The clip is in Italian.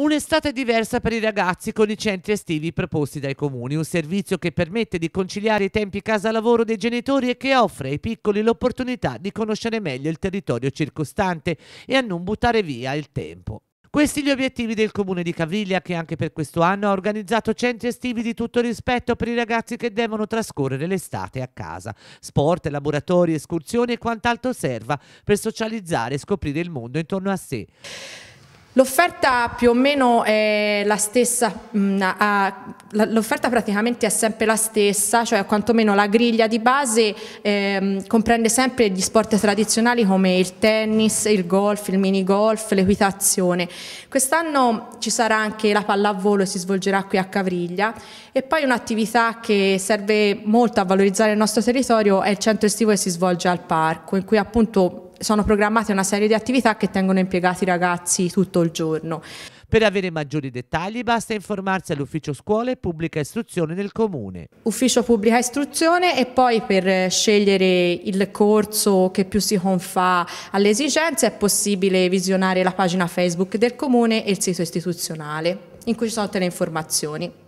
Un'estate diversa per i ragazzi con i centri estivi proposti dai comuni, un servizio che permette di conciliare i tempi casa-lavoro dei genitori e che offre ai piccoli l'opportunità di conoscere meglio il territorio circostante e a non buttare via il tempo. Questi gli obiettivi del comune di Caviglia che anche per questo anno ha organizzato centri estivi di tutto rispetto per i ragazzi che devono trascorrere l'estate a casa. Sport, laboratori, escursioni e quant'altro serva per socializzare e scoprire il mondo intorno a sé. L'offerta più o meno è la stessa, mm, l'offerta praticamente è sempre la stessa, cioè quantomeno la griglia di base ehm, comprende sempre gli sport tradizionali come il tennis, il golf, il minigolf, l'equitazione. Quest'anno ci sarà anche la pallavolo, si svolgerà qui a Cavriglia e poi un'attività che serve molto a valorizzare il nostro territorio è il centro estivo che si svolge al parco, in cui appunto sono programmate una serie di attività che tengono impiegati i ragazzi tutto il giorno. Per avere maggiori dettagli basta informarsi all'Ufficio scuola e Pubblica Istruzione del Comune. Ufficio Pubblica Istruzione e poi per eh, scegliere il corso che più si confà alle esigenze è possibile visionare la pagina Facebook del Comune e il sito istituzionale in cui ci sono tutte le informazioni.